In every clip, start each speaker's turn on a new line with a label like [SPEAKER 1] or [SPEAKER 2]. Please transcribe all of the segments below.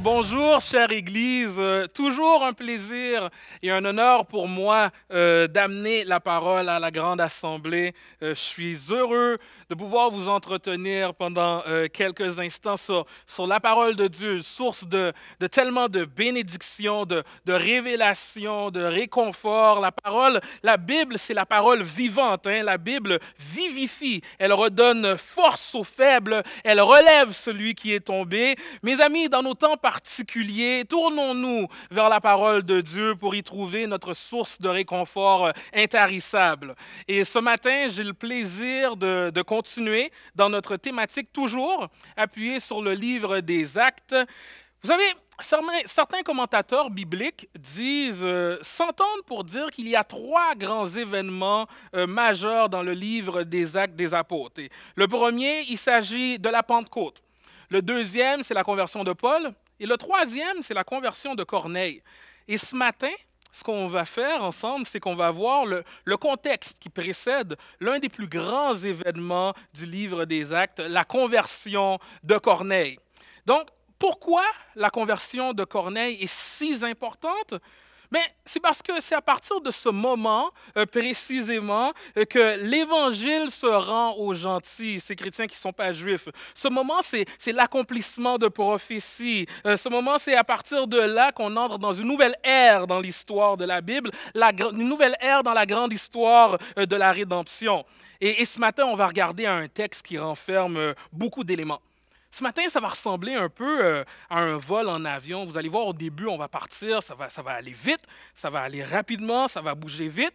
[SPEAKER 1] Bonjour, chère Église. Euh, toujours un plaisir et un honneur pour moi euh, d'amener la parole à la Grande Assemblée. Euh, je suis heureux de pouvoir vous entretenir pendant euh, quelques instants sur, sur, la parole de Dieu, source de, de tellement de bénédictions, de, de révélations, de réconfort. La parole, la Bible, c'est la parole vivante. Hein. La Bible vivifie, elle redonne force aux faibles, elle relève celui qui est tombé. Mes amis, dans nos temps particuliers, tournons-nous vers la parole de Dieu pour y trouver notre source de réconfort euh, intarissable. Et ce matin, j'ai le plaisir de, de continuer dans notre thématique toujours appuyé sur le livre des actes. Vous savez, certains commentateurs bibliques disent, euh, s'entendent pour dire qu'il y a trois grands événements euh, majeurs dans le livre des actes des apôtres. le premier, il s'agit de la Pentecôte. Le deuxième, c'est la conversion de Paul. Et le troisième, c'est la conversion de Corneille. Et ce matin, ce qu'on va faire ensemble, c'est qu'on va voir le, contexte qui précède l'un des plus grands événements du livre des actes, la conversion de Corneille. Donc, pourquoi la conversion de Corneille est si importante? Mais c'est parce que c'est à partir de ce moment euh, précisément euh, que l'Évangile se rend aux gentils, ces chrétiens qui ne sont pas juifs. Ce moment, c'est l'accomplissement de prophéties. Euh, ce moment, c'est à partir de là qu'on entre dans une nouvelle ère dans l'histoire de la Bible, une nouvelle ère dans la grande histoire de la rédemption. et ce matin, on va regarder un texte qui renferme beaucoup d'éléments. Ce matin, ça va ressembler un peu euh, à un vol en avion. Vous allez voir, au début, on va partir, ça va aller vite, ça va aller rapidement, ça va bouger vite.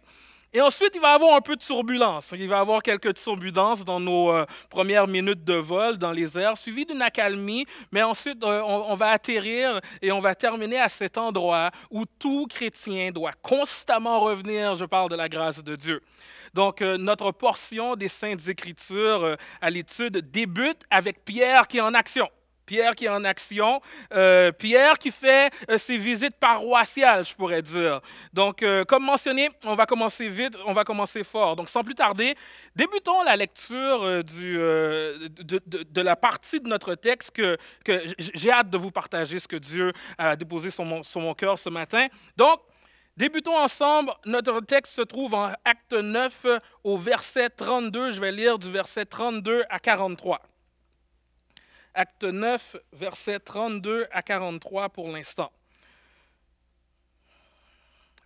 [SPEAKER 1] Et ensuite, il va y avoir un peu de turbulence. Il va y avoir quelques turbulences dans nos euh, premières minutes de vol dans les airs, suivies d'une accalmie. Mais ensuite, euh, on, va atterrir et on va terminer à cet endroit où tout chrétien doit constamment revenir. Je parle de la grâce de Dieu. Donc, euh, notre portion des Saintes Écritures à l'étude débute avec Pierre qui est en action. Pierre qui est en action, euh, Pierre qui fait euh, ses visites paroissiales, je pourrais dire. Donc, euh, comme mentionné, on va commencer vite, on va commencer fort. Donc, sans plus tarder, débutons la lecture de, la partie de notre texte que, j'ai hâte de vous partager ce que Dieu a déposé sur mon, sur mon cœur ce matin. Donc, Débutons ensemble. Notre texte se trouve en Acte 9 au verset 32. Je vais lire du verset 32 à 43 acte 9, versets 32 à 43 pour l'instant.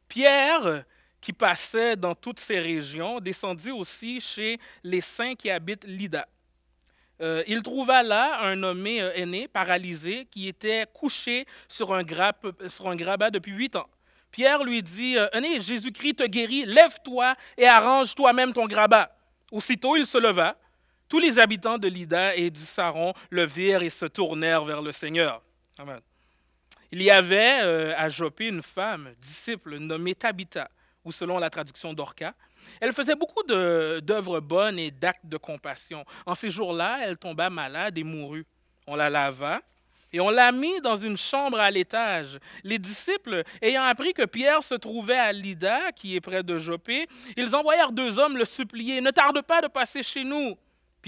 [SPEAKER 1] Pierre, qui passait dans toutes ces régions, descendit aussi chez les saints qui habitent Lida. Euh, il trouva là un nommé euh, aîné, paralysé, qui était couché sur un, sur un grabat depuis huit ans. Pierre lui dit, euh, Aîné, Jésus-Christ te guérit, lève-toi et arrange toi-même ton grabat. Aussitôt il se leva, tous les habitants de Lida et du Saron le virent et se tournèrent vers le Seigneur. Il y avait euh, à Jopé une femme, disciple, nommée Tabitha, ou selon la traduction d'Orca. Elle faisait beaucoup d'œuvres bonnes et d'actes de compassion. En ces jours-là, elle tomba malade et mourut. On la lava et on l'a mit dans une chambre à l'étage. Les disciples, ayant appris que Pierre se trouvait à Lida, qui est près de Jopé, ils envoyèrent deux hommes le supplier Ne tarde pas de passer chez nous.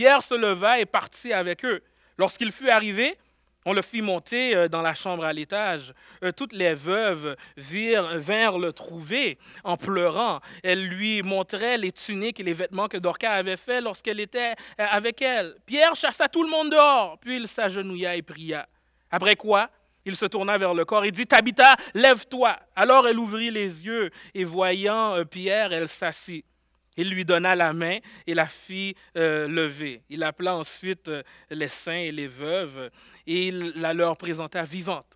[SPEAKER 1] Pierre se leva et partit avec eux. Lorsqu'il fut arrivé, on le fit monter euh, dans la chambre à l'étage. Euh, toutes les veuves virent, vinrent le trouver en pleurant. Elles lui montraient les tuniques et les vêtements que Dorcas avait faits lorsqu'elle était euh, avec elle. Pierre chassa tout le monde dehors, puis il s'agenouilla et pria. Après quoi, il se tourna vers le corps et dit, Tabitha, lève-toi. Alors elle ouvrit les yeux et voyant Pierre, elle s'assit. Il lui donna la main et la fit euh, lever. Il appela ensuite euh, les saints et les veuves et il la leur présenta vivante.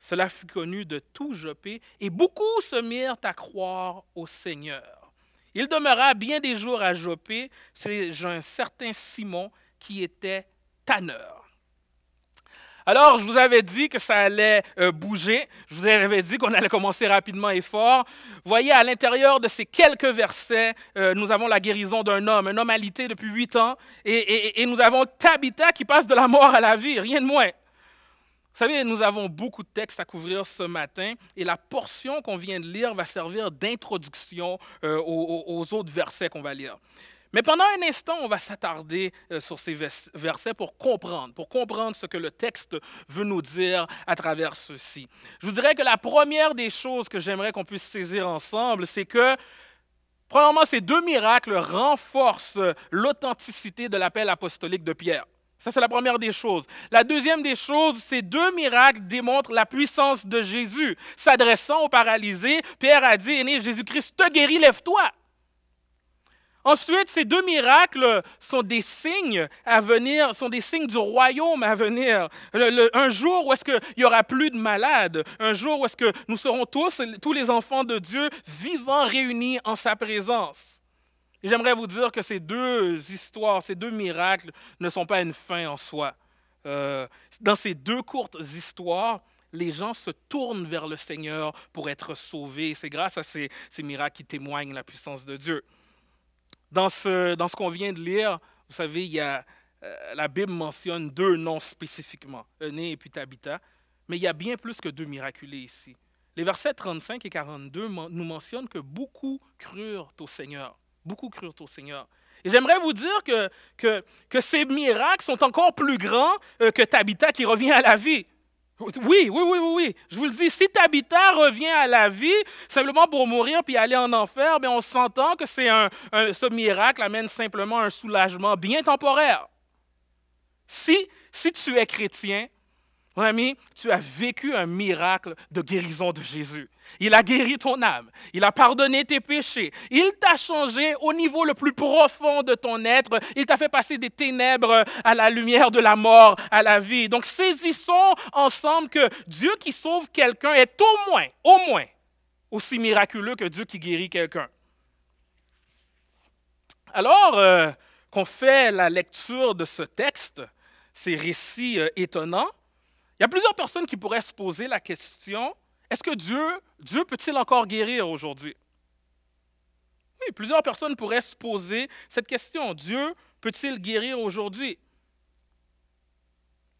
[SPEAKER 1] Cela fut connu de tout Jopé et beaucoup se mirent à croire au Seigneur. Il demeura bien des jours à Jopé chez un certain Simon qui était tanneur. Alors, je vous avais dit que ça allait euh, bouger. Je vous avais dit qu'on allait commencer rapidement et fort. Voyez, à l'intérieur de ces quelques versets, euh, nous avons la guérison d'un homme, un homme alité depuis huit ans, et, nous avons Tabitha qui passe de la mort à la vie, rien de moins. Vous savez, nous avons beaucoup de textes à couvrir ce matin et la portion qu'on vient de lire va servir d'introduction euh, aux autres versets qu'on va lire. Mais pendant un instant, on va s'attarder euh, sur ces versets pour comprendre, pour comprendre ce que le texte veut nous dire à travers ceci. Je vous dirais que la première des choses que j'aimerais qu'on puisse saisir ensemble, c'est que, premièrement, ces deux miracles renforcent l'authenticité de l'appel apostolique de Pierre. Ça, c'est la première des choses. La deuxième des choses, ces deux miracles démontrent la puissance de Jésus. S'adressant aux paralysés, Pierre a dit, Jésus-Christ, te guéris, lève-toi. Ensuite, ces deux miracles sont des signes à venir, sont des signes du royaume à venir. un jour où est-ce qu'il y aura plus de malades, un jour où est-ce que nous serons tous, tous les enfants de Dieu, vivants réunis en sa présence. j'aimerais vous dire que ces deux histoires, ces deux miracles ne sont pas une fin en soi. Euh, dans ces deux courtes histoires, les gens se tournent vers le Seigneur pour être sauvés. C'est grâce à ces miracles qui témoignent la puissance de Dieu. Dans ce, dans ce qu'on vient de lire, vous savez, il y euh, la Bible mentionne deux noms spécifiquement, Ené et puis Tabitha, mais il y a bien plus que deux miraculés ici. Les versets 35 et 42 nous mentionnent que beaucoup crurent au Seigneur. Beaucoup crurent au Seigneur. Et j'aimerais vous dire que, que, que, ces miracles sont encore plus grands euh, que Tabitha qui revient à la vie. Oui, oui, oui, oui, oui. Je vous le dis, si Tabitha revient à la vie simplement pour mourir puis aller en enfer, ben, on s'entend que c'est un, ce miracle amène simplement un soulagement bien temporaire. Si, si tu es chrétien, mon ami, tu as vécu un miracle de guérison de Jésus. Il a guéri ton âme, il a pardonné tes péchés, il t'a changé au niveau le plus profond de ton être, il t'a fait passer des ténèbres à la lumière de la mort, à la vie. Donc saisissons ensemble que Dieu qui sauve quelqu'un est au moins, au moins, aussi miraculeux que Dieu qui guérit quelqu'un. Alors euh, qu'on fait la lecture de ce texte, ces récits euh, étonnants, il y a plusieurs personnes qui pourraient se poser la question, est-ce que Dieu, Dieu peut-il encore guérir aujourd'hui? Oui, plusieurs personnes pourraient se poser cette question, Dieu peut-il guérir aujourd'hui?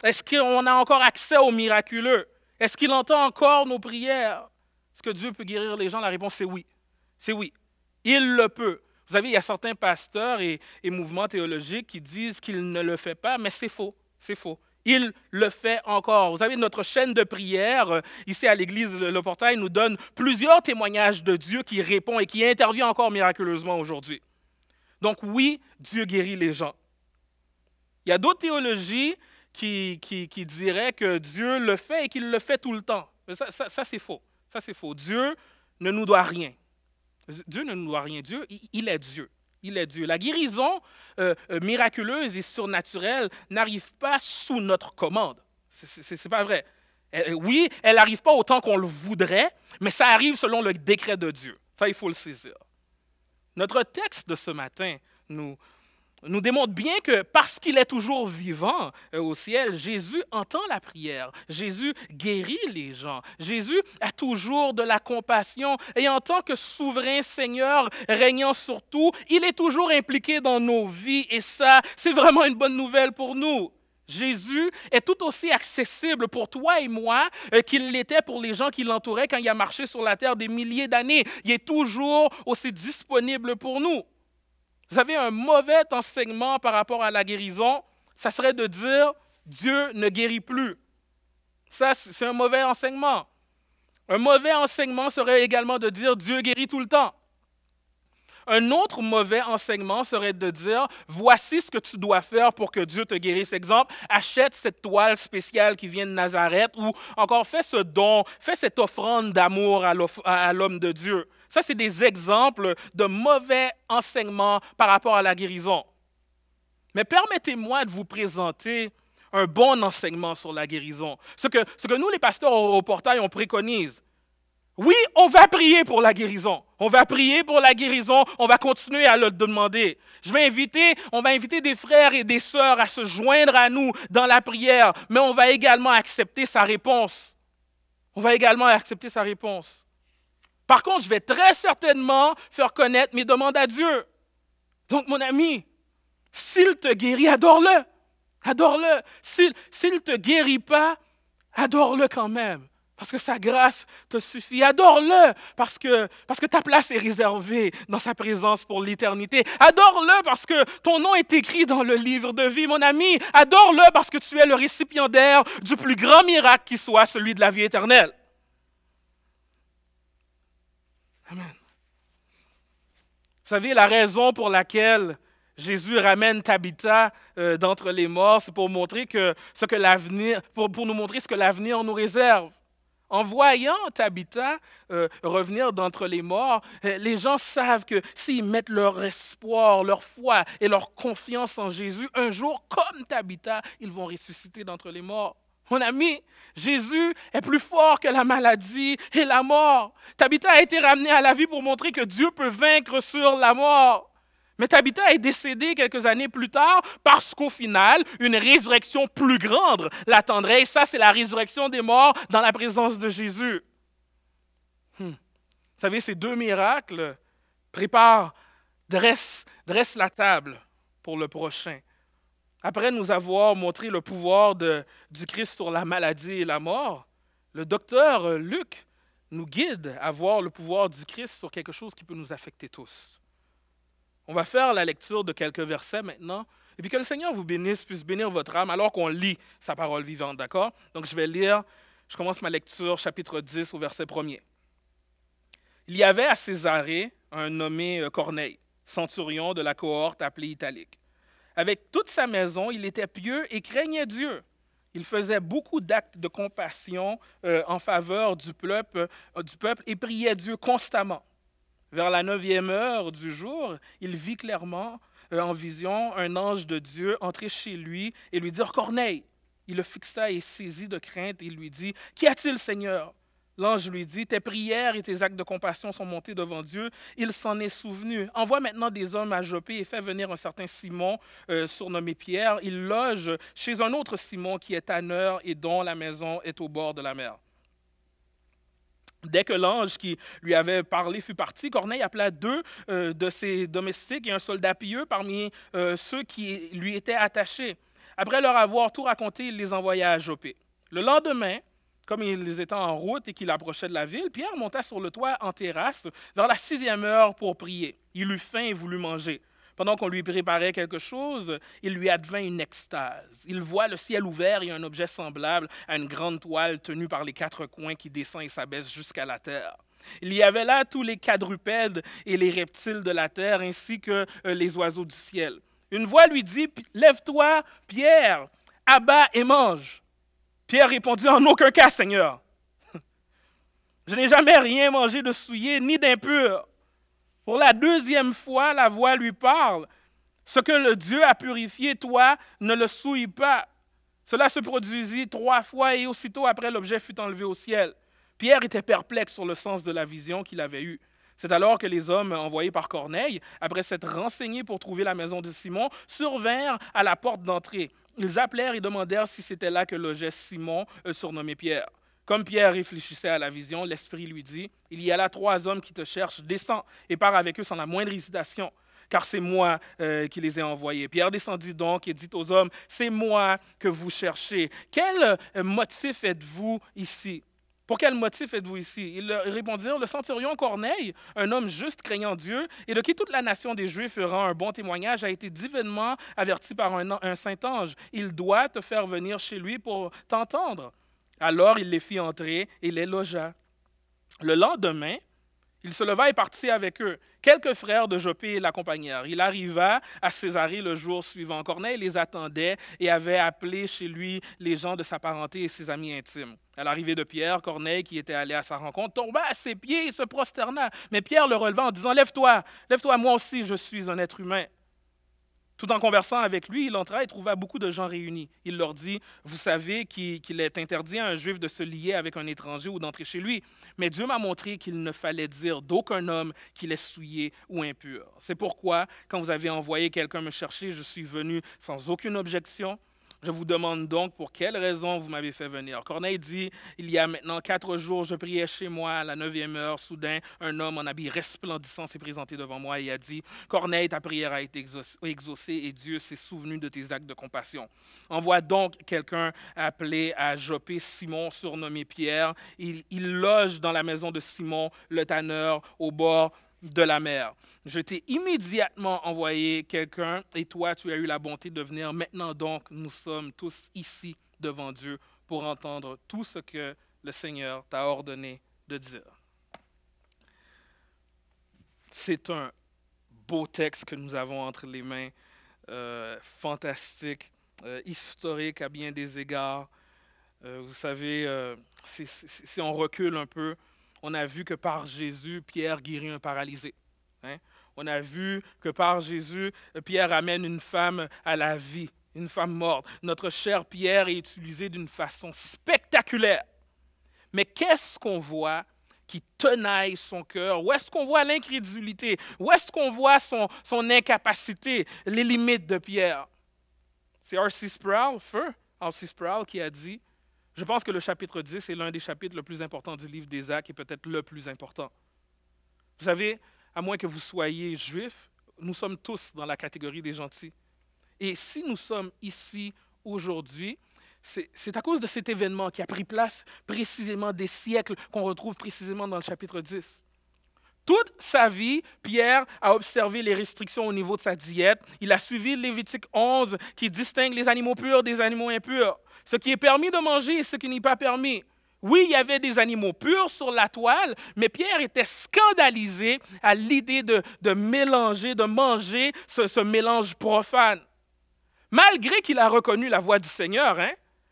[SPEAKER 1] Est-ce qu'on a encore accès au miraculeux? Est-ce qu'il entend encore nos prières? Est-ce que Dieu peut guérir les gens? La réponse est oui. C'est oui. Il le peut. Vous savez, il y a certains pasteurs et mouvements théologiques qui disent qu'il ne le fait pas, mais c'est faux. C'est faux. Il le fait encore. Vous avez notre chaîne de prière, euh, ici à l'église Le Portail, nous donne plusieurs témoignages de Dieu qui répond et qui intervient encore miraculeusement aujourd'hui. Donc oui, Dieu guérit les gens. Il y a d'autres théologies qui, diraient que Dieu le fait et qu'il le fait tout le temps. ça c'est faux. Ça, c'est faux. Dieu ne nous doit rien. Dieu ne nous doit rien. Dieu, il est Dieu. Il est Dieu. La guérison euh, euh, miraculeuse et surnaturelle n'arrive pas sous notre commande. Ce n'est pas vrai. oui, elle n'arrive pas autant qu'on le voudrait, mais ça arrive selon le décret de Dieu. Ça, il faut le saisir. Notre texte de ce matin nous, nous démontre bien que parce qu'il est toujours vivant euh, au ciel, Jésus entend la prière, Jésus guérit les gens, Jésus a toujours de la compassion et en tant que souverain Seigneur régnant sur tout, il est toujours impliqué dans nos vies et ça, c'est vraiment une bonne nouvelle pour nous. Jésus est tout aussi accessible pour toi et moi euh, qu'il l'était pour les gens qui l'entouraient quand il a marché sur la terre des milliers d'années. Il est toujours aussi disponible pour nous. Vous avez un mauvais enseignement par rapport à la guérison, ça serait de dire Dieu ne guérit plus. Ça, c'est un mauvais enseignement. Un mauvais enseignement serait également de dire Dieu guérit tout le temps. Un autre mauvais enseignement serait de dire, voici ce que tu dois faire pour que Dieu te guérisse. Exemple, achète cette toile spéciale qui vient de Nazareth ou encore fais ce don, fais cette offrande d'amour à l'homme de Dieu. Ça, c'est des exemples de mauvais enseignements par rapport à la guérison. Mais permettez-moi de vous présenter un bon enseignement sur la guérison, ce que, nous, les pasteurs au, portail, on préconise. Oui, on va prier pour la guérison. On va prier pour la guérison. On va continuer à le demander. Je vais inviter, on va inviter des frères et des sœurs à se joindre à nous dans la prière, mais on va également accepter sa réponse. On va également accepter sa réponse. Par contre, je vais très certainement faire connaître mes demandes à Dieu. Donc, mon ami, s'il te guérit, adore-le. Adore-le. S'il ne te guérit pas, adore-le quand même. Parce que sa grâce te suffit. Adore-le parce que, parce que ta place est réservée dans sa présence pour l'éternité. Adore-le parce que ton nom est écrit dans le livre de vie, mon ami. Adore-le parce que tu es le récipiendaire du plus grand miracle qui soit celui de la vie éternelle. Vous savez, la raison pour laquelle Jésus ramène Tabitha euh, d'entre les morts, c'est pour, montrer pour, nous montrer ce que l'avenir nous réserve. En voyant Tabitha euh, revenir d'entre les morts, euh, les gens savent que s'ils mettent leur espoir, leur foi et leur confiance en Jésus, un jour, comme Tabitha, ils vont ressusciter d'entre les morts. Mon ami, Jésus est plus fort que la maladie et la mort. Tabitha a été ramenée à la vie pour montrer que Dieu peut vaincre sur la mort. Mais Tabitha est décédée quelques années plus tard parce qu'au final, une résurrection plus grande l'attendrait. Et ça, c'est la résurrection des morts dans la présence de Jésus. Hmm. Vous savez, ces deux miracles préparent, dresse dressent la table pour le prochain. Après nous avoir montré le pouvoir du Christ sur la maladie et la mort, le docteur euh, Luc nous guide à voir le pouvoir du Christ sur quelque chose qui peut nous affecter tous. On va faire la lecture de quelques versets maintenant. Et puis que le Seigneur vous bénisse, puisse bénir votre âme alors qu'on lit sa parole vivante, d'accord Donc je vais lire, je commence ma lecture, chapitre 10 au verset 1er. Il y avait à Césarée un nommé euh, Corneille, centurion de la cohorte appelée Italique avec toute sa maison, il était pieux et craignait Dieu. Il faisait beaucoup d'actes de compassion euh, en faveur euh, du peuple, et priait Dieu constamment. Vers la neuvième heure du jour, il vit clairement euh, en vision un ange de Dieu entrer chez lui et lui dire Corneille. Il le fixa et saisit de crainte et lui dit Qu'y a-t-il, Seigneur L'ange lui dit, tes prières et tes actes de compassion sont montés devant Dieu. Il s'en est souvenu. Envoie maintenant des hommes à Jopé et fais venir un certain Simon, euh, surnommé Pierre. Il loge chez un autre Simon qui est à tanneur et dont la maison est au bord de la mer. Dès que l'ange qui lui avait parlé fut parti, Corneille appela deux euh, de ses domestiques et un soldat pieux parmi euh, ceux qui lui étaient attachés. Après leur avoir tout raconté, il les envoya à Jopé. Le lendemain, comme ils étaient en route et qu'il approchait de la ville, Pierre monta sur le toit en terrasse dans la sixième heure pour prier. Il eut faim et voulut manger. Pendant qu'on lui préparait quelque chose, il lui advint une extase. Il voit le ciel ouvert et un objet semblable à une grande toile tenue par les quatre coins qui descend et s'abaisse jusqu'à la terre. Il y avait là tous les quadrupèdes et les reptiles de la terre ainsi que euh, les oiseaux du ciel. Une voix lui dit, Lève-toi, Pierre, abat et mange. Pierre répondit, en aucun cas, Seigneur. Je n'ai jamais rien mangé de souillé ni d'impur. Pour la deuxième fois, la voix lui parle. Ce que le Dieu a purifié, toi, ne le souille pas. Cela se produisit trois fois et aussitôt après, l'objet fut enlevé au ciel. Pierre était perplexe sur le sens de la vision qu'il avait eue. C'est alors que les hommes envoyés par Corneille, après s'être renseignés pour trouver la maison de Simon, survinrent à la porte d'entrée. Ils appelèrent et demandèrent si c'était là que logeait Simon, euh, surnommé Pierre. Comme Pierre réfléchissait à la vision, l'Esprit lui dit, Il y a là trois hommes qui te cherchent, descends et pars avec eux sans la moindre hésitation, car c'est moi euh, qui les ai envoyés. Pierre descendit donc et dit aux hommes, C'est moi que vous cherchez. Quel euh, motif êtes-vous ici pour quel motif êtes-vous ici Ils répondirent, le centurion Corneille, un homme juste craignant Dieu, et de qui toute la nation des Juifs fera un bon témoignage, a été divinement averti par un saint ange. Il doit te faire venir chez lui pour t'entendre. Alors il les fit entrer et les logea. Le lendemain, il se leva et partit avec eux. Quelques frères de Jopé l'accompagnèrent. Il arriva à Césarée le jour suivant. Corneille les attendait et avait appelé chez lui les gens de sa parenté et ses amis intimes. À l'arrivée de Pierre, Corneille, qui était allé à sa rencontre, tomba à ses pieds et se prosterna. Mais Pierre le releva en disant Lève-toi, lève-toi, moi aussi je suis un être humain. Tout en conversant avec lui, il entra et trouva beaucoup de gens réunis. Il leur dit Vous savez qu'il est interdit à un juif de se lier avec un étranger ou d'entrer chez lui mais Dieu m'a montré qu'il ne fallait dire d'aucun homme qu'il est souillé ou impur. C'est pourquoi, quand vous avez envoyé quelqu'un me chercher, je suis venu sans aucune objection. Je vous demande donc pour quelle raison vous m'avez fait venir. Corneille dit, il y a maintenant quatre jours, je priais chez moi à la neuvième heure. Soudain, un homme en habit resplendissant s'est présenté devant moi et a dit, Corneille, ta prière a été exaucée et Dieu s'est souvenu de tes actes de compassion. Envoie donc quelqu'un appelé à Jopé, Simon, surnommé Pierre. Il, il loge dans la maison de Simon, le tanneur, au bord de la mer. Je t'ai immédiatement envoyé quelqu'un et toi, tu as eu la bonté de venir. Maintenant donc, nous sommes tous ici devant Dieu pour entendre tout ce que le Seigneur t'a ordonné de dire. C'est un beau texte que nous avons entre les mains, euh, fantastique, euh, historique à bien des égards. Euh, vous savez, si, on recule un peu, on a vu que par Jésus, Pierre guérit un paralysé. Hein? On a vu que par Jésus, Pierre amène une femme à la vie, une femme morte. Notre cher Pierre est utilisé d'une façon spectaculaire. Mais qu'est-ce qu'on voit qui tenaille son cœur? Où est-ce qu'on voit l'incrédulité? Où est-ce qu'on voit son, son incapacité, les limites de Pierre? C'est R.C. Sproul, feu, R.C. Sproul qui a dit je pense que le chapitre 10 est l'un des chapitres le plus important du livre des Actes et peut-être le plus important. Vous savez, à moins que vous soyez juif, nous sommes tous dans la catégorie des gentils. Et si nous sommes ici aujourd'hui, c'est à cause de cet événement qui a pris place précisément des siècles qu'on retrouve précisément dans le chapitre 10. Toute sa vie, Pierre a observé les restrictions au niveau de sa diète. Il a suivi Lévitique 11 qui distingue les animaux purs des animaux impurs ce qui est permis de manger et ce qui n'est pas permis. Oui, il y avait des animaux purs sur la toile, mais Pierre était scandalisé à l'idée de, mélanger, de manger ce, mélange profane. Malgré qu'il a reconnu la voix du Seigneur, hein,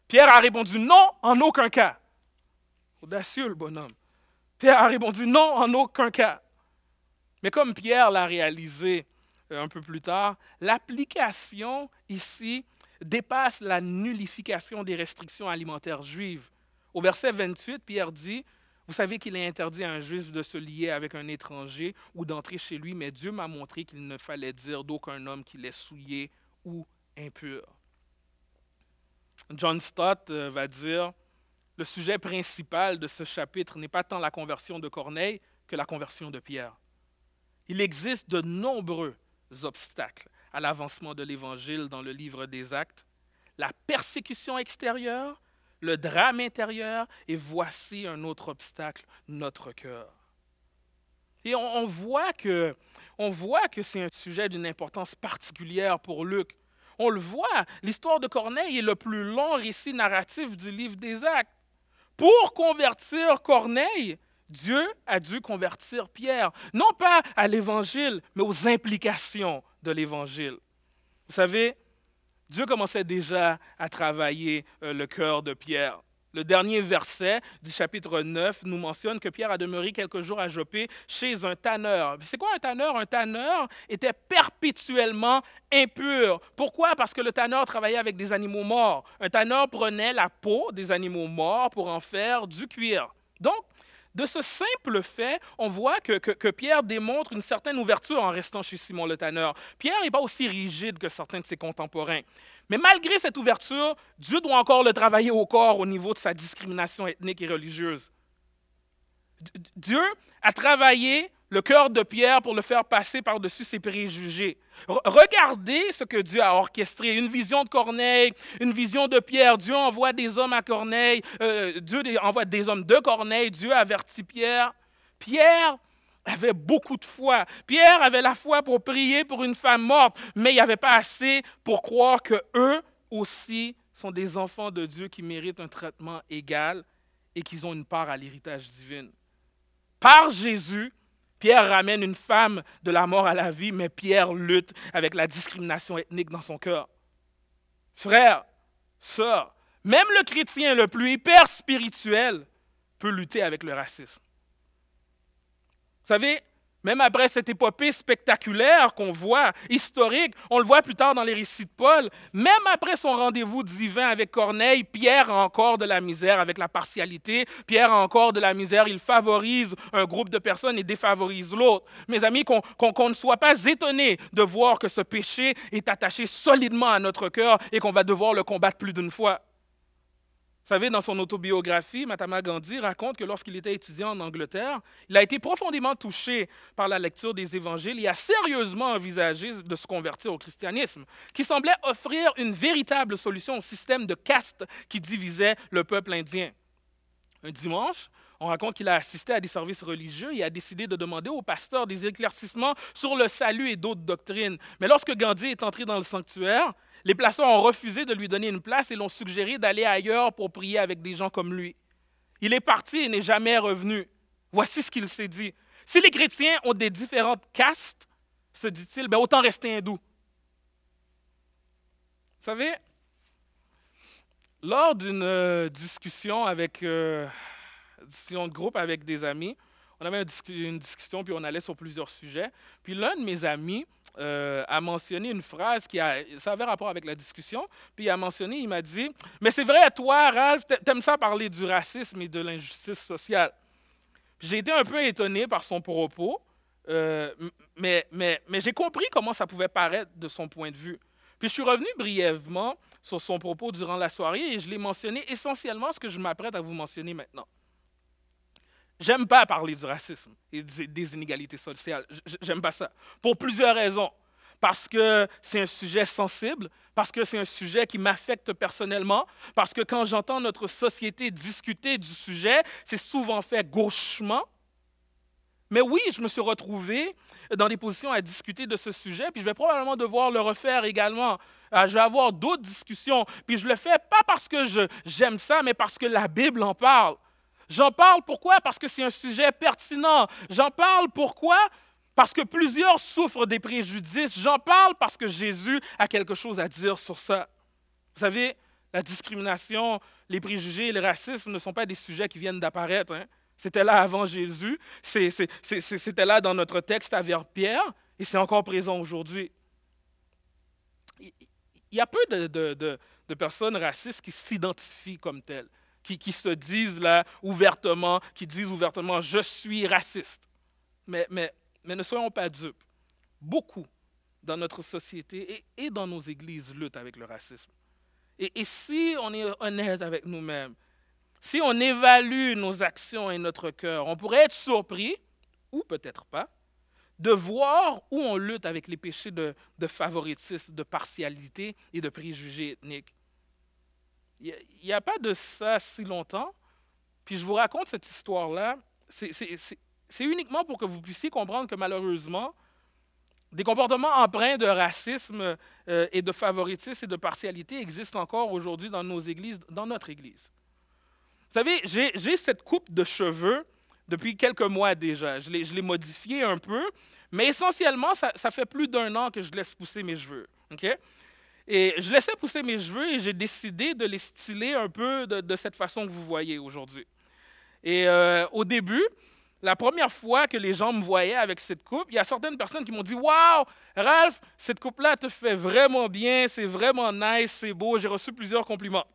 [SPEAKER 1] Pierre a répondu non en aucun cas. Audacieux le bonhomme. Pierre a répondu non en aucun cas. Mais comme Pierre l'a réalisé euh, un peu plus tard, l'application ici dépasse la nullification des restrictions alimentaires juives. Au verset 28, Pierre dit, Vous savez qu'il est interdit à un juif de se lier avec un étranger ou d'entrer chez lui, mais Dieu m'a montré qu'il ne fallait dire d'aucun homme qu'il est souillé ou impur. John Stott euh, va dire, Le sujet principal de ce chapitre n'est pas tant la conversion de Corneille que la conversion de Pierre. Il existe de nombreux obstacles à l'avancement de l'Évangile dans le livre des actes, la persécution extérieure, le drame intérieur, et voici un autre obstacle, notre cœur. Et on, voit que, voit que c'est un sujet d'une importance particulière pour Luc. On le voit, l'histoire de Corneille est le plus long récit narratif du livre des actes. Pour convertir Corneille, Dieu a dû convertir Pierre, non pas à l'Évangile, mais aux implications l'Évangile. Vous savez, Dieu commençait déjà à travailler euh, le cœur de Pierre. Le dernier verset du chapitre 9 nous mentionne que Pierre a demeuré quelques jours à Jopé chez un tanneur. C'est quoi un tanneur Un tanneur était perpétuellement impur. Pourquoi Parce que le tanneur travaillait avec des animaux morts. Un tanneur prenait la peau des animaux morts pour en faire du cuir. Donc, de ce simple fait, on voit que, Pierre démontre une certaine ouverture en restant chez Simon le Tanneur. Pierre n'est pas aussi rigide que certains de ses contemporains. Mais malgré cette ouverture, Dieu doit encore le travailler au corps au niveau de sa discrimination ethnique et religieuse. Dieu a travaillé le cœur de Pierre pour le faire passer par-dessus ses préjugés. regardez ce que Dieu a orchestré. Une vision de Corneille, une vision de Pierre. Dieu envoie des hommes à Corneille. Euh, Dieu envoie des hommes de Corneille. Dieu avertit Pierre. Pierre avait beaucoup de foi. Pierre avait la foi pour prier pour une femme morte, mais il n'y avait pas assez pour croire que eux aussi sont des enfants de Dieu qui méritent un traitement égal et qu'ils ont une part à l'héritage divin. Par Jésus, Pierre ramène une femme de la mort à la vie, mais Pierre lutte avec la discrimination ethnique dans son cœur. Frère, sœur, même le chrétien le plus hyper spirituel peut lutter avec le racisme. Vous savez, même après cette épopée spectaculaire qu'on voit, historique, on le voit plus tard dans les récits de Paul, même après son rendez-vous divin avec Corneille, Pierre a encore de la misère avec la partialité, Pierre a encore de la misère, il favorise un groupe de personnes et défavorise l'autre. Mes amis, qu'on ne soit pas étonné de voir que ce péché est attaché solidement à notre cœur et qu'on va devoir le combattre plus d'une fois. Vous savez, dans son autobiographie, Matama Gandhi raconte que lorsqu'il était étudiant en Angleterre, il a été profondément touché par la lecture des évangiles et a sérieusement envisagé de se convertir au christianisme, qui semblait offrir une véritable solution au système de caste qui divisait le peuple indien. Un dimanche, on raconte qu'il a assisté à des services religieux et a décidé de demander au pasteur des éclaircissements sur le salut et d'autres doctrines. Mais lorsque Gandhi est entré dans le sanctuaire, les plaçons ont refusé de lui donner une place et l'ont suggéré d'aller ailleurs pour prier avec des gens comme lui. Il est parti et n'est jamais revenu. Voici ce qu'il s'est dit. Si les chrétiens ont des différentes castes, se dit-il, ben autant rester hindou. Vous savez, lors d'une euh, discussion avec euh, discussion de groupe avec des amis, on avait une discussion, puis on allait sur plusieurs sujets. Puis l'un de mes amis euh, a mentionné une phrase qui a, ça avait rapport avec la discussion, puis il a mentionné, il m'a dit, mais c'est vrai, toi, Ralph, t'aimes ça parler du racisme et de l'injustice sociale. J'ai été un peu étonné par son propos, euh, mais, mais, mais j'ai compris comment ça pouvait paraître de son point de vue. Puis je suis revenu brièvement sur son propos durant la soirée et je l'ai mentionné essentiellement ce que je m'apprête à vous mentionner maintenant. J'aime pas parler du racisme et des inégalités sociales. J'aime pas ça. Pour plusieurs raisons. Parce que c'est un sujet sensible, parce que c'est un sujet qui m'affecte personnellement, parce que quand j'entends notre société discuter du sujet, c'est souvent fait gauchement. Mais oui, je me suis retrouvé dans des positions à discuter de ce sujet, puis je vais probablement devoir le refaire également. Euh, je vais avoir d'autres discussions, puis je le fais pas parce que j'aime ça, mais parce que la Bible en parle. J'en parle pourquoi Parce que c'est un sujet pertinent. J'en parle pourquoi Parce que plusieurs souffrent des préjudices. J'en parle parce que Jésus a quelque chose à dire sur ça. Vous savez, la discrimination, les préjugés, le racisme ne sont pas des sujets qui viennent d'apparaître. Hein. C'était là avant Jésus, c'était là dans notre texte avec Pierre, et c'est encore présent aujourd'hui. Il y a peu de personnes racistes qui s'identifient comme telles qui, se disent là ouvertement, qui disent ouvertement, je suis raciste. Mais, mais, mais ne soyons pas dupes. Beaucoup dans notre société et, dans nos églises luttent avec le racisme. Et, si on est honnête avec nous-mêmes, si on évalue nos actions et notre cœur, on pourrait être surpris, ou peut-être pas, de voir où on lutte avec les péchés de favoritisme, de partialité et de préjugés ethniques. Il n'y a, pas de ça si longtemps. Puis je vous raconte cette histoire-là. C'est uniquement pour que vous puissiez comprendre que malheureusement, des comportements empreints de racisme euh, et de favoritisme et de partialité existent encore aujourd'hui dans nos églises, dans notre église. Vous savez, j'ai cette coupe de cheveux depuis quelques mois déjà. Je l'ai modifiée un peu, mais essentiellement, ça, ça fait plus d'un an que je laisse pousser mes cheveux. OK et je laissais pousser mes cheveux et j'ai décidé de les styler un peu de, cette façon que vous voyez aujourd'hui. Et euh, au début, la première fois que les gens me voyaient avec cette coupe, il y a certaines personnes qui m'ont dit Waouh, Ralph, cette coupe-là te fait vraiment bien, c'est vraiment nice, c'est beau. J'ai reçu plusieurs compliments.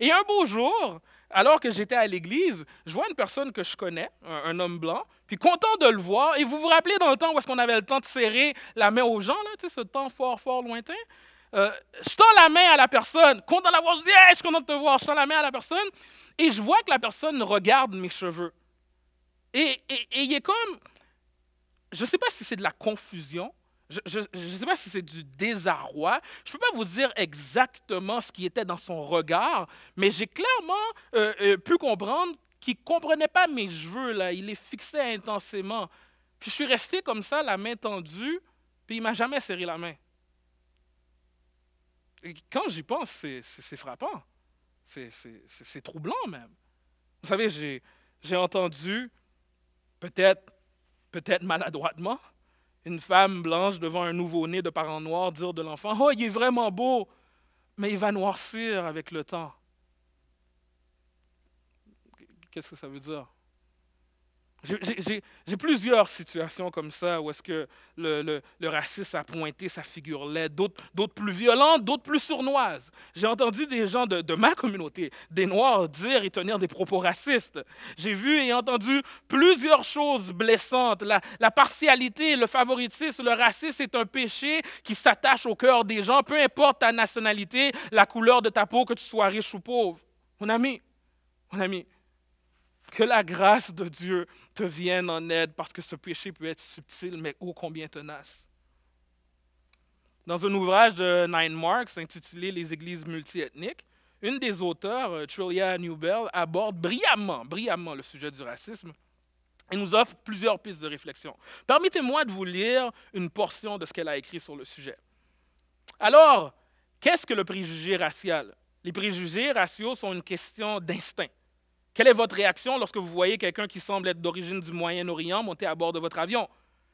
[SPEAKER 1] Et un beau jour, alors que j'étais à l'église, je vois une personne que je connais, un, homme blanc, puis content de le voir. Et vous vous rappelez dans le temps où est-ce qu'on avait le temps de serrer la main aux gens, là, ce temps fort, fort lointain? je euh, tends la main à la personne, content la je je suis content de te voir, je tends la main à la personne, et je vois que la personne regarde mes cheveux. Et, et, il est comme, je ne sais pas si c'est de la confusion, je ne sais pas si c'est du désarroi. Je ne peux pas vous dire exactement ce qui était dans son regard, mais j'ai clairement euh, euh, pu comprendre qu'il ne comprenait pas mes cheveux. Là. Il les fixait intensément. Puis je suis resté comme ça, la main tendue, puis il ne m'a jamais serré la main quand j'y pense, c'est frappant. C'est troublant même. Vous savez, j'ai entendu, peut-être peut-être maladroitement, une femme blanche devant un nouveau-né de parents noirs dire de l'enfant Oh, il est vraiment beau, mais il va noircir avec le temps. Qu'est-ce que ça veut dire j'ai plusieurs situations comme ça où est-ce que le, le, le, racisme a pointé sa figure laide, d'autres plus violentes, d'autres plus sournoises. J'ai entendu des gens de, ma communauté, des Noirs, dire et tenir des propos racistes. J'ai vu et entendu plusieurs choses blessantes. La, la partialité, le favoritisme, le racisme est un péché qui s'attache au cœur des gens, peu importe ta nationalité, la couleur de ta peau, que tu sois riche ou pauvre. Mon ami, mon ami, que la grâce de Dieu te vienne en aide parce que ce péché peut être subtil, mais ô combien tenace. Dans un ouvrage de Nine Marks intitulé Les Églises multiethniques, une des auteurs, euh, Trillia Newbell, aborde brillamment, brillamment le sujet du racisme et nous offre plusieurs pistes de réflexion. Permettez-moi de vous lire une portion de ce qu'elle a écrit sur le sujet. Alors, qu'est-ce que le préjugé racial Les préjugés raciaux sont une question d'instinct. Quelle est votre réaction lorsque vous voyez quelqu'un qui semble être d'origine du Moyen-Orient monter à bord de votre avion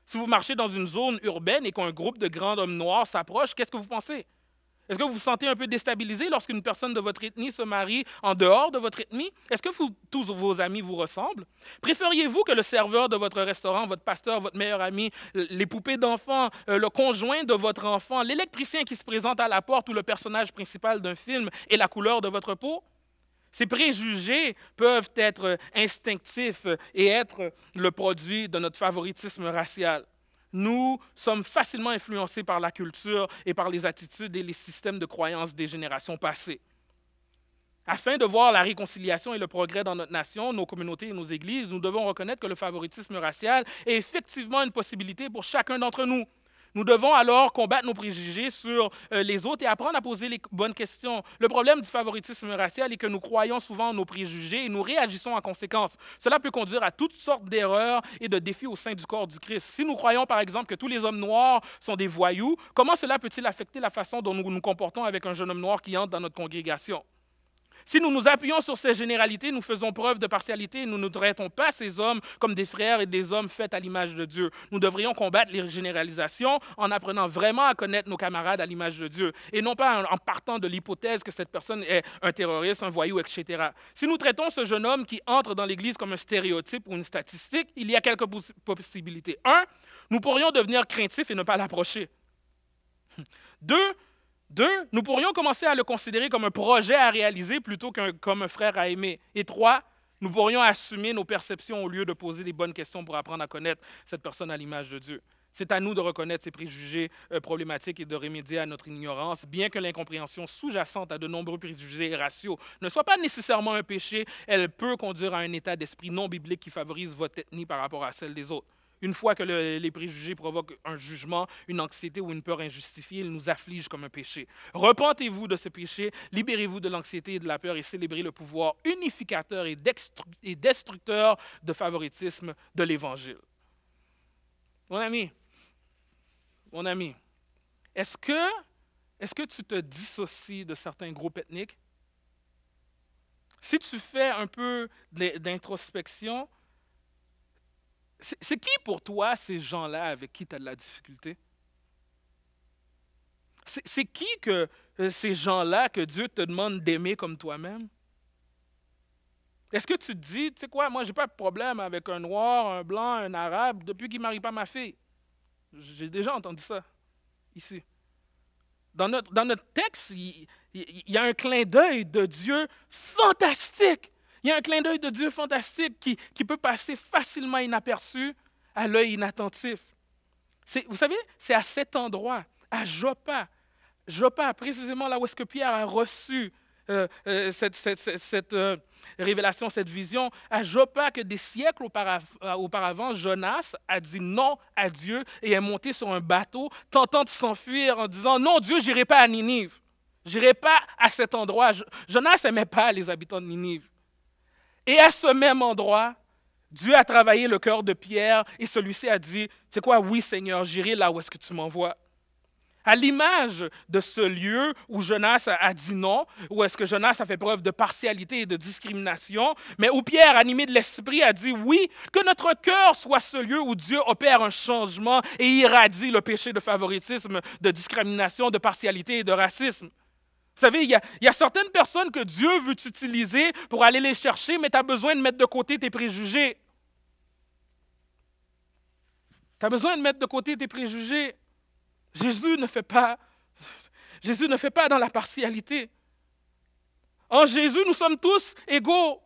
[SPEAKER 1] Si vous marchez dans une zone urbaine et qu'un groupe de grands hommes noirs s'approche, qu'est-ce que vous pensez Est-ce que vous vous sentez un peu déstabilisé lorsqu'une personne de votre ethnie se marie en dehors de votre ethnie Est-ce que tous vos amis vous ressemblent Préfériez-vous que le serveur de votre restaurant, votre pasteur, votre meilleur ami, les poupées d'enfants, euh, le conjoint de votre enfant, l'électricien qui se présente à la porte ou le personnage principal d'un film aient la couleur de votre peau ces préjugés peuvent être instinctifs et être le produit de notre favoritisme racial. Nous sommes facilement influencés par la culture et par les attitudes et les systèmes de croyances des générations passées. Afin de voir la réconciliation et le progrès dans notre nation, nos communautés et nos églises, nous devons reconnaître que le favoritisme racial est effectivement une possibilité pour chacun d'entre nous. Nous devons alors combattre nos préjugés sur euh, les autres et apprendre à poser les bonnes questions. Le problème du favoritisme racial est que nous croyons souvent nos préjugés et nous réagissons en conséquence. Cela peut conduire à toutes sortes d'erreurs et de défis au sein du corps du Christ. Si nous croyons par exemple que tous les hommes noirs sont des voyous, comment cela peut-il affecter la façon dont nous nous comportons avec un jeune homme noir qui entre dans notre congrégation? Si nous nous appuyons sur ces généralités, nous faisons preuve de partialité nous ne traitons pas ces hommes comme des frères et des hommes faits à l'image de Dieu. Nous devrions combattre les généralisations en apprenant vraiment à connaître nos camarades à l'image de Dieu et non pas en partant de l'hypothèse que cette personne est un terroriste, un voyou, etc. Si nous traitons ce jeune homme qui entre dans l'Église comme un stéréotype ou une statistique, il y a quelques possibilités. Un, nous pourrions devenir craintifs et ne pas l'approcher. Deux, deux, nous pourrions commencer à le considérer comme un projet à réaliser plutôt qu'un comme frère à aimer. Et trois, nous pourrions assumer nos perceptions au lieu de poser des bonnes questions pour apprendre à connaître cette personne à l'image de Dieu. C'est à nous de reconnaître ces préjugés euh, problématiques et de remédier à notre ignorance, bien que l'incompréhension sous-jacente à de nombreux préjugés raciaux ne soit pas nécessairement un péché, elle peut conduire à un état d'esprit non biblique qui favorise votre ethnie par rapport à celle des autres. Une fois que les préjugés provoquent un jugement, une anxiété ou une peur injustifiée, ils nous affligent comme un péché. Repentez-vous de ce péché, libérez-vous de l'anxiété et de la peur et célébrez le pouvoir unificateur et, destructeur de favoritisme de l'Évangile. Mon ami, mon ami, est-ce que, est-ce que tu te dissocies de certains groupes ethniques? Si tu fais un peu d'introspection, c'est qui pour toi ces gens-là avec qui tu as de la difficulté? C'est qui que euh, ces gens-là que Dieu te demande d'aimer comme toi-même? Est-ce que tu te dis, tu sais quoi, moi, j'ai pas de problème avec un noir, un blanc, un arabe, depuis qu'il ne marie pas ma fille? J'ai déjà entendu ça, ici. Dans notre, dans notre texte, il y a un clin d'œil de Dieu fantastique il y a un clin d'œil de Dieu fantastique qui, peut passer facilement inaperçu à l'œil inattentif. Vous savez, c'est à cet endroit, à Joppa, Joppa, précisément là où est-ce que Pierre a reçu euh, euh, cette, euh, révélation, cette vision, à Joppa que des siècles auparavant, Jonas a dit non à Dieu et est monté sur un bateau, tentant de s'enfuir en disant non Dieu, j'irai pas à Ninive, j'irai pas à cet endroit. Jonas n'aimait pas les habitants de Ninive. Et à ce même endroit, Dieu a travaillé le cœur de Pierre et celui-ci a dit, c'est quoi, oui Seigneur, j'irai là où est-ce que tu m'envoies. À l'image de ce lieu où Jonas a dit non, où est-ce que Jonas a fait preuve de partialité et de discrimination, mais où Pierre, animé de l'esprit, a dit oui, que notre cœur soit ce lieu où Dieu opère un changement et irradie le péché de favoritisme, de discrimination, de partialité et de racisme. Vous savez, il y, a, certaines personnes que Dieu veut utiliser pour aller les chercher, mais tu as besoin de mettre de côté tes préjugés. Tu as besoin de mettre de côté tes préjugés. Jésus ne fait pas, Jésus ne fait pas dans la partialité. En Jésus, nous sommes tous égaux.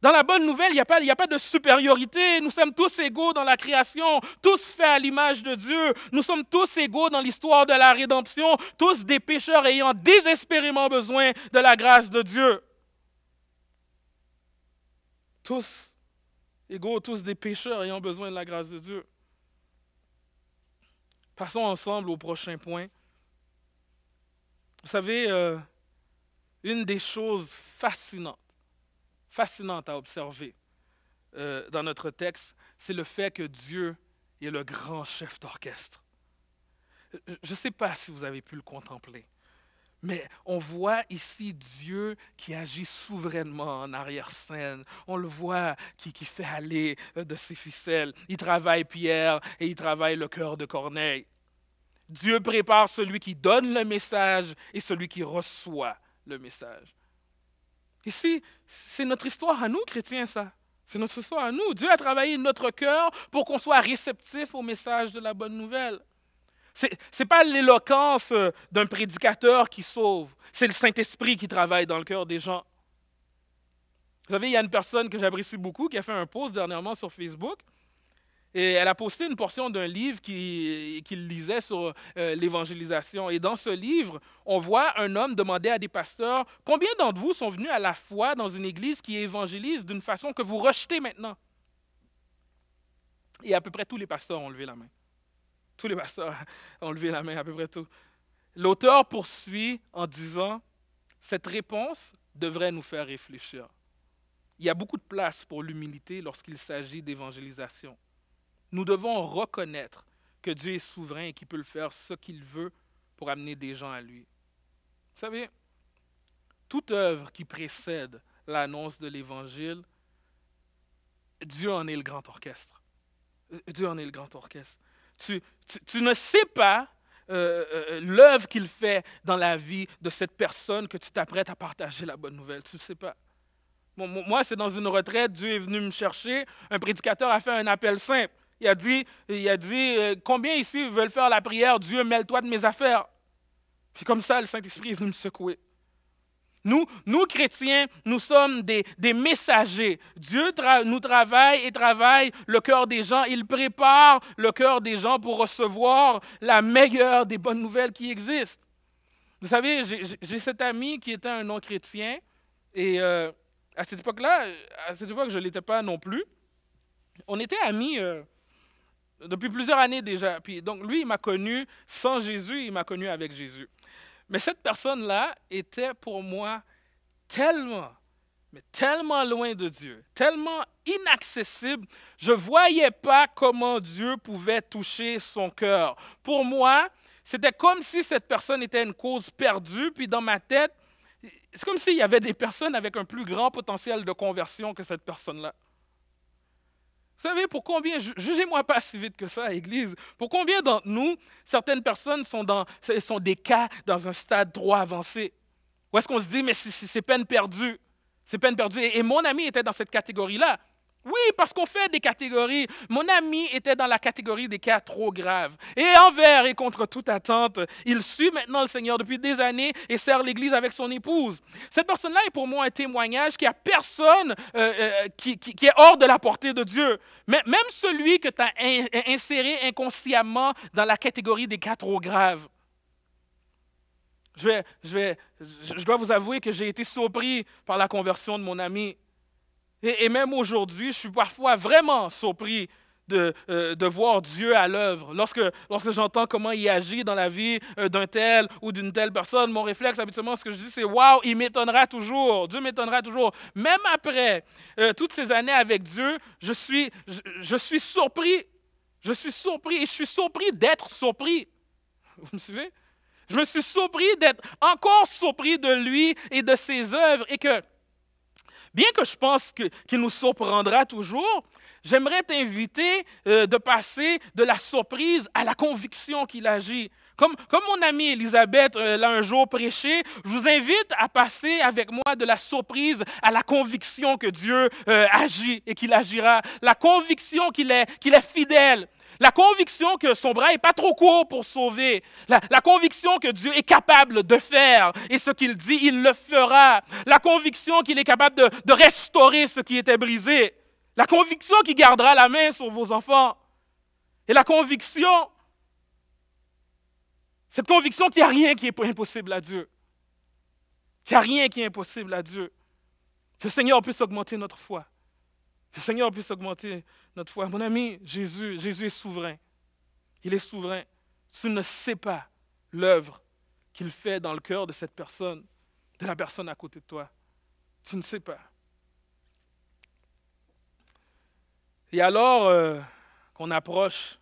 [SPEAKER 1] Dans la bonne nouvelle, il n'y a, pas, de supériorité. Nous sommes tous égaux dans la création, tous faits à l'image de Dieu. Nous sommes tous égaux dans l'histoire de la rédemption, tous des pécheurs ayant désespérément besoin de la grâce de Dieu. Tous égaux, tous des pécheurs ayant besoin de la grâce de Dieu. Passons ensemble au prochain point. Vous savez, euh, une des choses fascinantes fascinante à observer euh, dans notre texte, c'est le fait que Dieu est le grand chef d'orchestre. Je ne sais pas si vous avez pu le contempler, mais on voit ici Dieu qui agit souverainement en arrière-scène. On le voit qui, qui fait aller euh, de ses ficelles. Il travaille Pierre et il travaille le cœur de Corneille. Dieu prépare celui qui donne le message et celui qui reçoit le message. Ici, c'est notre histoire à nous, chrétiens, ça. C'est notre histoire à nous. Dieu a travaillé notre cœur pour qu'on soit réceptif au message de la bonne nouvelle. Ce n'est pas l'éloquence euh, d'un prédicateur qui sauve, c'est le Saint-Esprit qui travaille dans le cœur des gens. Vous savez, il y a une personne que j'apprécie beaucoup qui a fait un post dernièrement sur Facebook et elle a posté une portion d'un livre qu'il lisait sur euh, l'évangélisation. Et dans ce livre, on voit un homme demander à des pasteurs, combien d'entre vous sont venus à la foi dans une église qui évangélise d'une façon que vous rejetez maintenant Et à peu près tous les pasteurs ont levé la main. Tous les pasteurs ont levé la main, à peu près tous. L'auteur poursuit en disant, cette réponse devrait nous faire réfléchir. Il y a beaucoup de place pour l'humilité lorsqu'il s'agit d'évangélisation. Nous devons reconnaître que Dieu est souverain et qu'il peut faire ce qu'il veut pour amener des gens à lui. Vous savez, toute œuvre qui précède l'annonce de l'Évangile, Dieu en est le grand orchestre. Euh, Dieu en est le grand orchestre. Tu, ne sais pas euh, euh, l'œuvre qu'il fait dans la vie de cette personne que tu t'apprêtes à partager la bonne nouvelle. Tu ne sais pas. Bon, moi, c'est dans une retraite, Dieu est venu me chercher, un prédicateur a fait un appel simple. Il a dit, il a dit euh, Combien ici veulent faire la prière Dieu, mêle-toi de mes affaires. Puis comme ça, le Saint-Esprit est venu me secouer. Nous, nous chrétiens, nous sommes des, messagers. Dieu nous travaille et travaille le cœur des gens. Il prépare le cœur des gens pour recevoir la meilleure des bonnes nouvelles qui existent. Vous savez, j'ai cet ami qui était un non-chrétien et euh, à cette époque-là, à cette époque, je ne l'étais pas non plus. On était amis. Euh, depuis plusieurs années déjà. Puis, donc lui, il m'a connu sans Jésus, il m'a connu avec Jésus. Mais cette personne-là était pour moi tellement, mais tellement loin de Dieu, tellement inaccessible. Je ne voyais pas comment Dieu pouvait toucher son cœur. Pour moi, c'était comme si cette personne était une cause perdue, puis dans ma tête, c'est comme s'il y avait des personnes avec un plus grand potentiel de conversion que cette personne-là. Vous savez, pour combien, jugez-moi pas si vite que ça, Église, pour combien d'entre nous, certaines personnes sont, dans, des cas dans un stade trop avancé, où est-ce qu'on se dit, mais c'est peine perdue, c'est peine perdue. et, mon ami était dans cette catégorie-là. Oui, parce qu'on fait des catégories. Mon ami était dans la catégorie des cas trop graves. Et envers et contre toute attente, il suit maintenant le Seigneur depuis des années et sert l'Église avec son épouse. Cette personne-là est pour moi un témoignage qu'il n'y a personne euh, euh, qui, est hors de la portée de Dieu. même celui que tu as inséré inconsciemment dans la catégorie des cas trop graves. je dois vous avouer que j'ai été surpris par la conversion de mon ami. Et, même aujourd'hui, je suis parfois vraiment surpris de, euh, de voir Dieu à l'œuvre. Lorsque, lorsque j'entends comment il agit dans la vie euh, d'un tel ou d'une telle personne, mon réflexe habituellement, ce que je dis, c'est Waouh, il m'étonnera toujours. Dieu m'étonnera toujours. Même après euh, toutes ces années avec Dieu, je suis, je suis surpris. Je suis surpris et je suis surpris d'être surpris. Vous me suivez? Je me suis surpris d'être encore surpris de lui et de ses œuvres et que Bien que je pense qu'il nous surprendra toujours, j'aimerais t'inviter euh, de passer de la surprise à la conviction qu'il agit. Comme, comme, mon amie Elisabeth euh, l'a un jour prêché, je vous invite à passer avec moi de la surprise à la conviction que Dieu euh, agit et qu'il agira, la conviction qu'il est, qu'il est fidèle, la conviction que son bras n'est pas trop court pour sauver. La, conviction que Dieu est capable de faire et ce qu'il dit, il le fera. La conviction qu'il est capable de, restaurer ce qui était brisé. La conviction qu'il gardera la main sur vos enfants. Et la conviction, cette conviction qu'il n'y a rien qui est impossible à Dieu. Qu'il n'y a rien qui est impossible à Dieu. Que le Seigneur puisse augmenter notre foi. Le Seigneur puisse augmenter notre foi. Mon ami, Jésus, Jésus est souverain. Il est souverain. Tu ne sais pas l'œuvre qu'il fait dans le cœur de cette personne, de la personne à côté de toi. Tu ne sais pas. Et alors euh, qu'on approche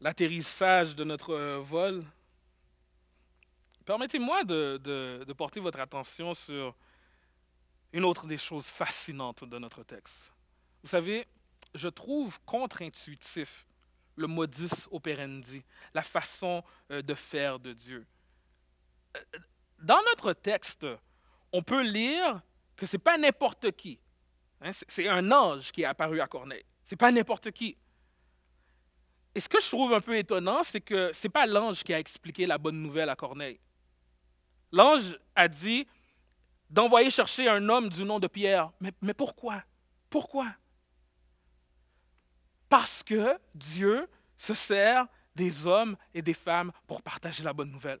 [SPEAKER 1] l'atterrissage de notre euh, vol, permettez-moi de, porter votre attention sur une autre des choses fascinantes de notre texte. Vous savez, je trouve contre-intuitif le modus operandi, la façon euh, de faire de Dieu. Euh, dans notre texte, on peut lire que ce n'est pas n'importe qui. Hein, c'est un ange qui est apparu à Corneille. Ce n'est pas n'importe qui. Et ce que je trouve un peu étonnant, c'est que ce n'est pas l'ange qui a expliqué la bonne nouvelle à Corneille. L'ange a dit, d'envoyer chercher un homme du nom de Pierre. Mais, pourquoi? Pourquoi? Parce que Dieu se sert des hommes et des femmes pour partager la bonne nouvelle.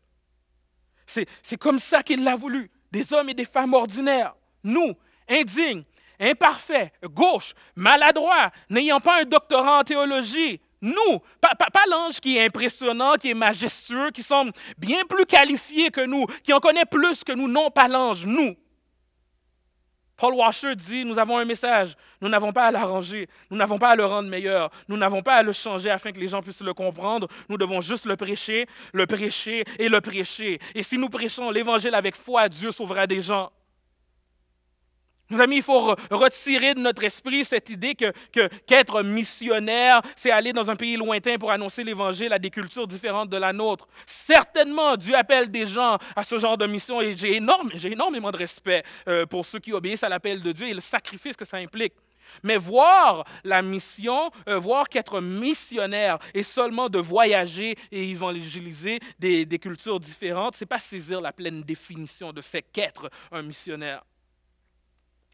[SPEAKER 1] C'est comme ça qu'il l'a voulu, des hommes et des femmes ordinaires, nous, indignes, imparfaits, gauches, maladroits, n'ayant pas un doctorat en théologie, nous, pas, pas, pas l'ange qui est impressionnant, qui est majestueux, qui semble bien plus qualifié que nous, qui en connaît plus que nous, non pas l'ange, nous. Paul Washer dit, nous avons un message, nous n'avons pas à l'arranger, nous n'avons pas à le rendre meilleur, nous n'avons pas à le changer afin que les gens puissent le comprendre, nous devons juste le prêcher, le prêcher et le prêcher. Et si nous prêchons l'évangile avec foi, Dieu sauvera des gens. Nos amis, il faut retirer de notre esprit cette idée que, qu'être missionnaire, c'est aller dans un pays lointain pour annoncer l'Évangile à des cultures différentes de la nôtre. Certainement, Dieu appelle des gens à ce genre de mission et j'ai, énormément de respect euh, pour ceux qui obéissent à l'appel de Dieu et le sacrifice que ça implique. Mais voir la mission, euh, voir qu'être missionnaire est seulement de voyager et évangéliser des, des cultures différentes, ce n'est pas saisir la pleine définition de ce qu'être un missionnaire.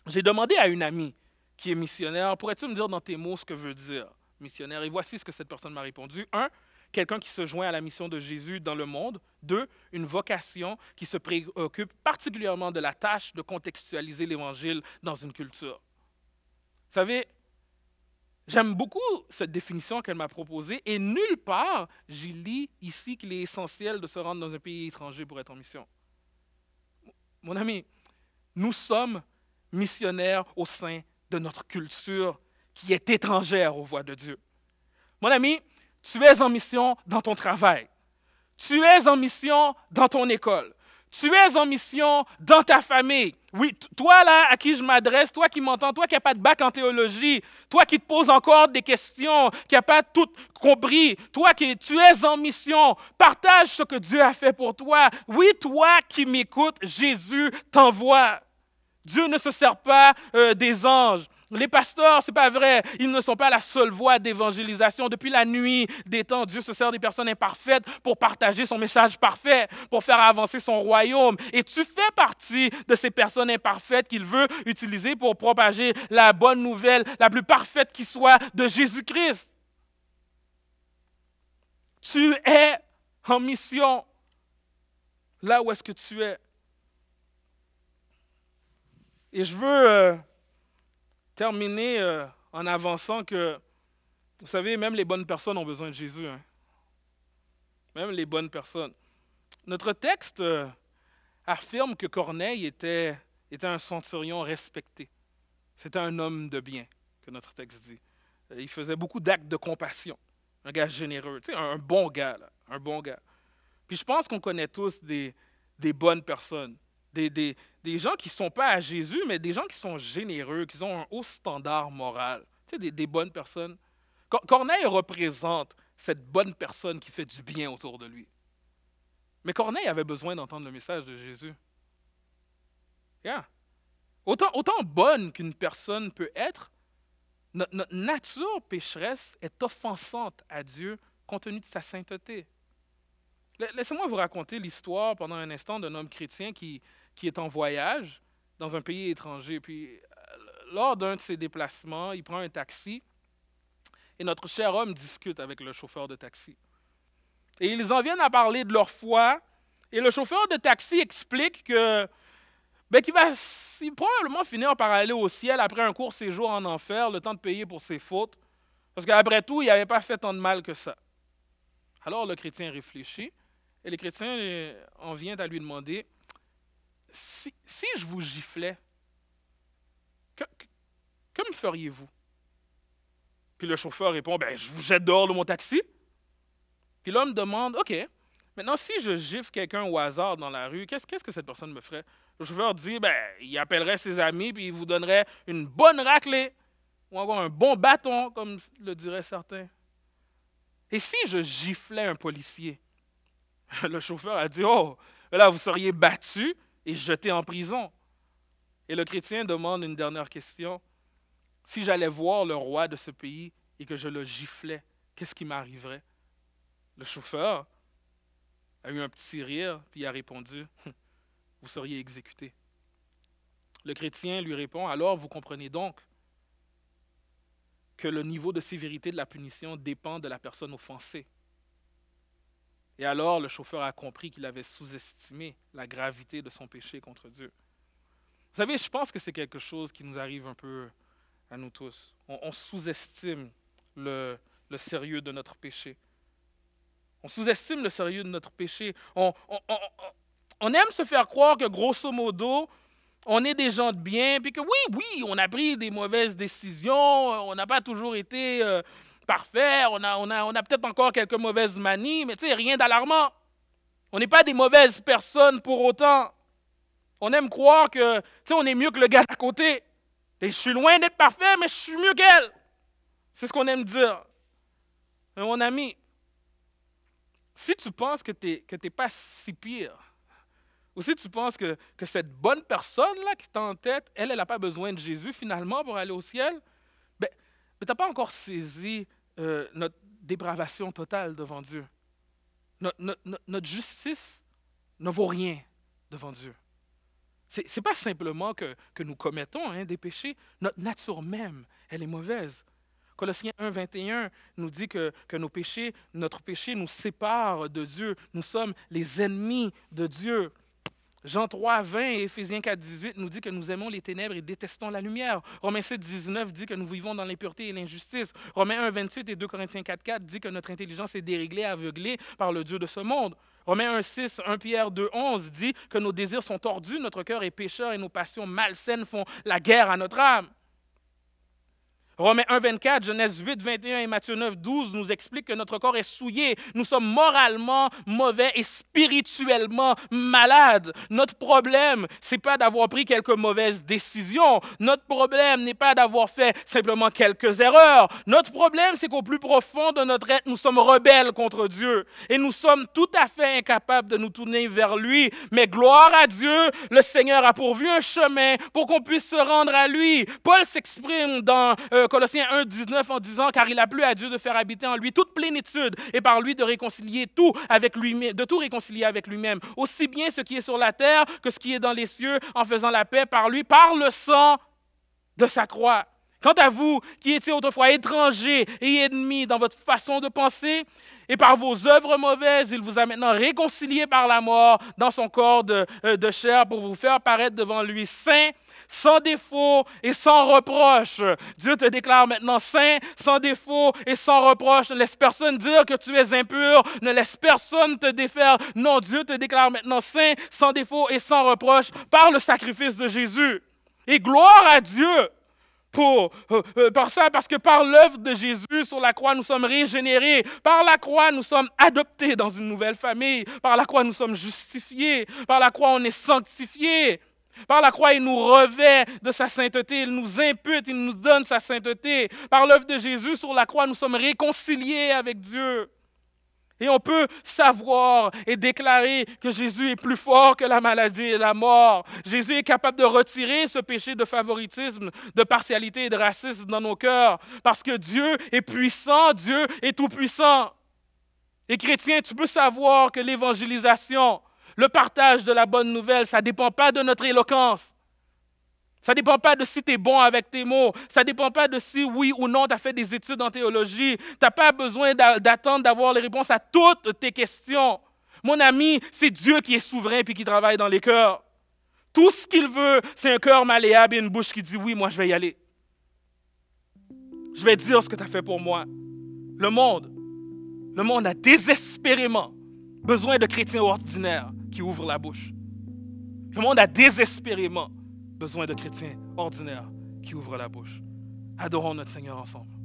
[SPEAKER 1] J'ai demandé à une amie qui est missionnaire, pourrais-tu me dire dans tes mots ce que veut dire missionnaire Et voici ce que cette personne m'a répondu. Un, quelqu'un qui se joint à la mission de Jésus dans le monde. Deux, une vocation qui se préoccupe particulièrement de la tâche de contextualiser l'Évangile dans une culture. Vous savez, j'aime beaucoup cette définition qu'elle m'a proposée et nulle part j'y lis ici qu'il est essentiel de se rendre dans un pays étranger pour être en mission. Mon ami, nous sommes missionnaire au sein de notre culture qui est étrangère aux voix de Dieu. Mon ami, tu es en mission dans ton travail. Tu es en mission dans ton école. Tu es en mission dans ta famille. Oui, toi là à qui je m'adresse, toi qui m'entends, toi qui n'as pas de bac en théologie, toi qui te poses encore des questions, qui n'as pas tout compris, toi qui tu es en mission, partage ce que Dieu a fait pour toi. Oui, toi qui m'écoutes, Jésus t'envoie. Dieu ne se sert pas euh, des anges. Les pasteurs, c'est pas vrai, ils ne sont pas la seule voie d'évangélisation. Depuis la nuit des temps, Dieu se sert des personnes imparfaites pour partager son message parfait, pour faire avancer son royaume. Et tu fais partie de ces personnes imparfaites qu'il veut utiliser pour propager la bonne nouvelle, la plus parfaite qui soit de Jésus-Christ. Tu es en mission là où est-ce que tu es. Et je veux euh, terminer euh, en avançant que, vous savez, même les bonnes personnes ont besoin de Jésus. Hein. Même les bonnes personnes. Notre texte euh, affirme que Corneille était, était un centurion respecté. C'était un homme de bien, que notre texte dit. Il faisait beaucoup d'actes de compassion. Un gars généreux, tu sais, un bon gars, un bon gars. Puis je pense qu'on connaît tous des, des bonnes personnes, des, des, des gens qui ne sont pas à Jésus, mais des gens qui sont généreux, qui ont un haut standard moral. Tu sais, des, bonnes personnes. Corneille représente cette bonne personne qui fait du bien autour de lui. Mais Corneille avait besoin d'entendre le message de Jésus. Autant, bonne qu'une personne peut être, notre nature pécheresse est offensante à Dieu compte tenu de sa sainteté. Laissez-moi vous raconter l'histoire pendant un instant d'un homme chrétien qui, qui est en voyage dans un pays étranger. Puis, euh, lors d'un de ses déplacements, il prend un taxi et notre cher homme discute avec le chauffeur de taxi. Et ils en viennent à parler de leur foi. Et le chauffeur de taxi explique que ben, qu'il va probablement finir par aller au ciel après un court séjour en enfer, le temps de payer pour ses fautes. Parce qu'après tout, il n'avait pas fait tant de mal que ça. Alors le chrétien réfléchit et les chrétiens, en euh, vient à lui demander, si, je vous giflais, que, me feriez-vous? Puis le chauffeur répond, ben, je vous jette dehors de mon taxi. Puis l'homme demande, OK, maintenant si je gifle quelqu'un au hasard dans la rue, qu'est-ce, ce que cette personne me ferait? Le chauffeur dit, ben, il appellerait ses amis, puis il vous donnerait une bonne raclée, ou encore un bon bâton, comme le diraient certains. Et si je giflais un policier, Le chauffeur a dit, oh, là, vous seriez battu et jeté en prison. Et le chrétien demande une dernière question. Si j'allais voir le roi de ce pays et que je le giflais, qu'est-ce qui m'arriverait? Le chauffeur a eu un petit rire, puis a répondu, vous seriez exécuté. Le chrétien lui répond, alors vous comprenez donc que le niveau de sévérité de la punition dépend de la personne offensée. Et alors le chauffeur a compris qu'il avait sous-estimé la gravité de son péché contre Dieu. Vous savez, je pense que c'est quelque chose qui nous arrive un peu à nous tous. On, sous-estime le, sérieux de notre péché. On sous-estime le sérieux de notre péché. On, aime se faire croire que grosso modo, on est des gens de bien, puis que oui, oui, on a pris des mauvaises décisions, on n'a pas toujours été... Euh, parfait, on a, on a, on a peut-être encore quelques mauvaises manies, mais tu sais, rien d'alarmant. On n'est pas des mauvaises personnes pour autant. On aime croire que, tu sais, on est mieux que le gars à côté. Et je suis loin d'être parfait, mais je suis mieux qu'elle. C'est ce qu'on aime dire. Mais mon ami, si tu penses que tu n'es pas si pire, ou si tu penses que, que cette bonne personne-là qui tête, elle, elle n'a pas besoin de Jésus finalement pour aller au ciel, ben, mais ben, tu n'as pas encore saisi euh, notre dépravation totale devant Dieu. Notre, justice ne vaut rien devant Dieu. Ce n'est pas simplement que, nous commettons hein, des péchés, notre nature même, elle est mauvaise. Colossiens 1, 21 nous dit que, que, nos péchés, notre péché nous sépare de Dieu. Nous sommes les ennemis de Dieu. Jean 3, 20 et Ephésiens 4, 18 nous dit que nous aimons les ténèbres et détestons la lumière. Romains 7, 19 dit que nous vivons dans l'impureté et l'injustice. Romains 1, 28 et 2 Corinthiens 4, 4 dit que notre intelligence est déréglée, aveuglée par le Dieu de ce monde. Romains 1, 6, 1 Pierre 2, 11 dit que nos désirs sont tordus, notre cœur est pécheur et nos passions malsaines font la guerre à notre âme. Romains 1, 24, Genèse 8, 21 et Matthieu 9, 12 nous expliquent que notre corps est souillé. Nous sommes moralement mauvais et spirituellement malades. Notre problème, ce n'est pas d'avoir pris quelques mauvaises décisions. Notre problème n'est pas d'avoir fait simplement quelques erreurs. Notre problème, c'est qu'au plus profond de notre être, nous sommes rebelles contre Dieu. Et nous sommes tout à fait incapables de nous tourner vers lui. Mais gloire à Dieu, le Seigneur a pourvu un chemin pour qu'on puisse se rendre à lui. Paul s'exprime dans... Euh, Colossiens 1, 19 en disant, car il a plu à Dieu de faire habiter en lui toute plénitude et par lui de réconcilier tout avec lui de tout réconcilier avec lui-même, aussi bien ce qui est sur la terre que ce qui est dans les cieux, en faisant la paix par lui, par le sang de sa croix. Quant à vous qui étiez autrefois étrangers et ennemis dans votre façon de penser, et par vos œuvres mauvaises, il vous a maintenant réconcilié par la mort dans son corps euh, de, chair pour vous faire paraître devant lui saint, sans défaut et sans reproche. Dieu te déclare maintenant saint, sans défaut et sans reproche. Ne laisse personne dire que tu es impur. Ne laisse personne te défaire. Non, Dieu te déclare maintenant saint, sans défaut et sans reproche par le sacrifice de Jésus. Et gloire à Dieu pour, euh, euh, par ça, parce que par l'œuvre de Jésus sur la croix, nous sommes régénérés. Par la croix, nous sommes adoptés dans une nouvelle famille. Par la croix, nous sommes justifiés. Par la croix, on est sanctifiés. Par la croix, il nous revêt de sa sainteté, il nous impute, il nous donne sa sainteté. Par l'œuvre de Jésus sur la croix, nous sommes réconciliés avec Dieu. Et on peut savoir et déclarer que Jésus est plus fort que la maladie et la mort. Jésus est capable de retirer ce péché de favoritisme, de partialité et de racisme dans nos cœurs, parce que Dieu est puissant, Dieu est tout-puissant. Et chrétien, tu peux savoir que l'évangélisation, le partage de la bonne nouvelle, ça ne dépend pas de notre éloquence. Ça ne dépend pas de si tu es bon avec tes mots. Ça ne dépend pas de si oui ou non tu as fait des études en théologie. Tu n'as pas besoin d'attendre d'avoir les réponses à toutes tes questions. Mon ami, c'est Dieu qui est souverain et qui travaille dans les cœurs. Tout ce qu'il veut, c'est un cœur malléable et une bouche qui dit oui, moi je vais y aller. Je vais dire ce que tu as fait pour moi. Le monde, le monde a désespérément besoin de chrétiens ordinaires qui ouvrent la bouche. Le monde a désespérément besoin de chrétiens ordinaires qui ouvrent la bouche. Adorons notre Seigneur ensemble.